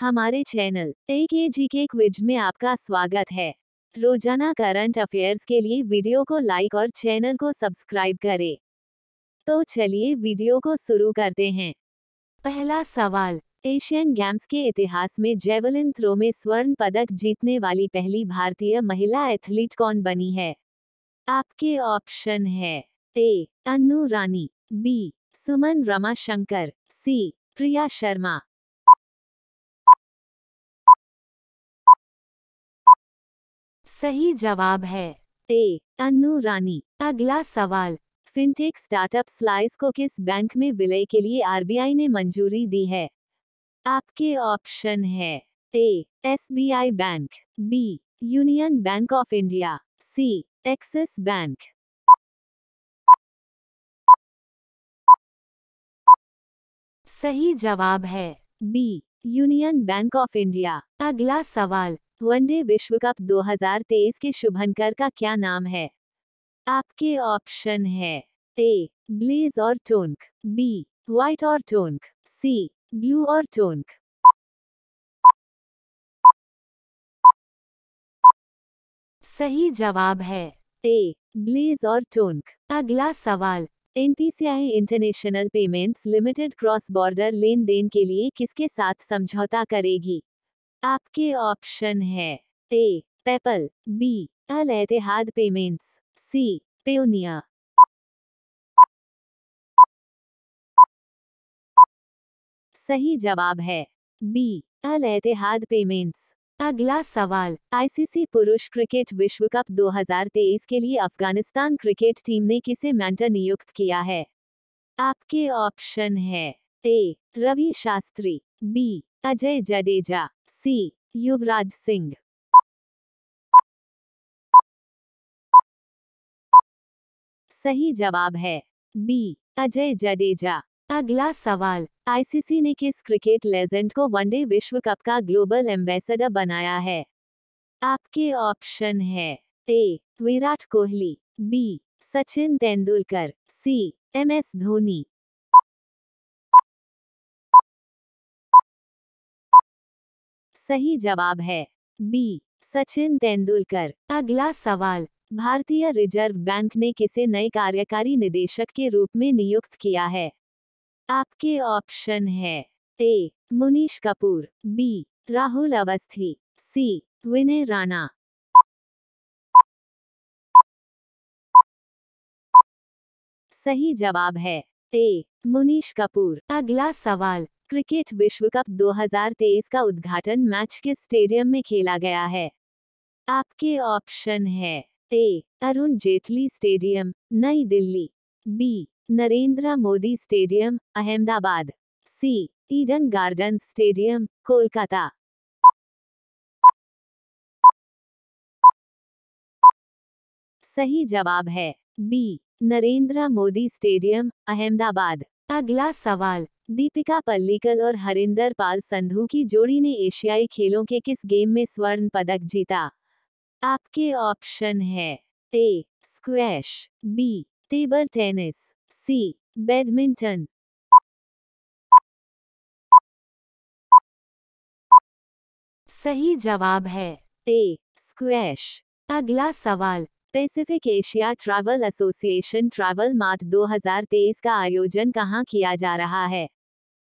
हमारे चैनल ए के जी के क्विज में आपका स्वागत है रोजाना करंट अफेयर्स के लिए वीडियो को लाइक और चैनल को सब्सक्राइब करें तो चलिए वीडियो को शुरू करते हैं पहला सवाल एशियन गेम्स के इतिहास में जेवलिन थ्रो में स्वर्ण पदक जीतने वाली पहली भारतीय महिला एथलीट कौन बनी है आपके ऑप्शन है A Annu Rani B Suman Ramashankar C Priya Sharma सही जवाब है ए अनु रानी अगला सवाल फिनटेक स्टार्टअप स्लाइस को किस बैंक में विलय के लिए आरबीआई ने मंजूरी दी है आपके ऑप्शन है A Yes Bank B Union Bank of India C Axis Bank सही जवाब है B Union Bank of India अगला सवाल वनडे विश्व कप 2023 के शुभंकर का क्या नाम है आपके ऑप्शन है ए ब्लेज और टोंक बी व्हाइट और टोंक सी ब्लू और टोंक सही जवाब है ए ब्लेज और टोंक अगला सवाल NPCI International Payments Limited cross border लेन देन के लिए किसके साथ समझौता करेगी आपके ऑप्शन है A PayPal B Al Etihad Payments C पेनिया सही जवाब है बी अल एतिहाद पेमेंट्स अगला सवाल आईसीसी पुरुष क्रिकेट विश्व कप 2023 के लिए अफगानिस्तान क्रिकेट टीम ने किसे मेंटर नियुक्त किया है आपके ऑप्शन है A Ravi Shastri B Ajay Jadeja C Yuvraj Singh सही जवाब है बी अजय जडेजा अगला सवाल आईसीसी ने किस क्रिकेट लेजेंड को वनडे विश्व कप का ग्लोबल एम्बेसडर बनाया है आपके ऑप्शन है A Virat Kohli B Sachin Tendulkar C M S Dhoni सही जवाब है बी सचिन तेंदुलकर अगला सवाल भारतीय रिजर्व बैंक ने किसे नए कार्यकारी निदेशक के रूप में नियुक्त किया है आपके ऑप्शन है A Munish Kapoor B Rahul Awasthi C Vinay Rana सही जवाब है ए मुनीश कपूर अगला सवाल क्रिकेट विश्व कप 2023 का उद्घाटन मैच के स्टेडियम में खेला गया है आपके ऑप्शन है ए अरुण जेटली स्टेडियम नई Delhi B Narendra Modi Stadium Ahmedabad C Eden Garden Stadium Kolkata सही जवाब है बी नरेंद्र मोदी स्टेडियम अहमदाबाद अगला सवाल दीपिका पल्लीकल और हरिंदर पाल संधू की जोड़ी ने एशियाई खेलों के किस गेम में स्वर्ण पदक जीता आपके ऑप्शन है A squash B table tennis C badminton सही जवाब है ए स्क्वैश अगला सवाल Pacific Asia travel association travel mart 2023 का आयोजन कहाँ किया जा रहा है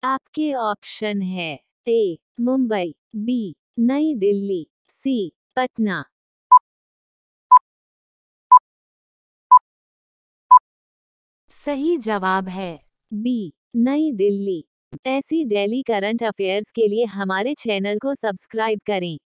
आपके ऑप्शन है ए मुंबई बी नई दिल्ली सी पटना सही जवाब है बी नई दिल्ली ऐसी डेली करंट अफेयर्स के लिए हमारे चैनल को सब्सक्राइब करें